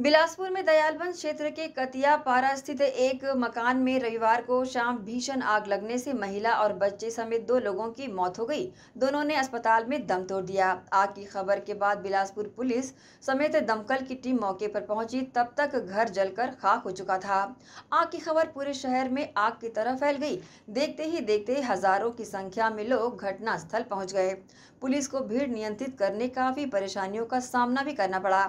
बिलासपुर में दयालबंद क्षेत्र के कतिया पारा स्थित एक मकान में रविवार को शाम भीषण आग लगने से महिला और बच्चे समेत दो लोगों की मौत हो गई दोनों ने अस्पताल में दम तोड़ दिया आग की खबर के बाद बिलासपुर पुलिस समेत दमकल की टीम मौके पर पहुंची तब तक घर जलकर खाक हो चुका था आग की खबर पूरे शहर में आग की तरह फैल गई देखते ही देखते हजारों की संख्या में लोग घटनास्थल पहुँच गए पुलिस को भीड़ नियंत्रित करने काफी परेशानियों का सामना भी करना पड़ा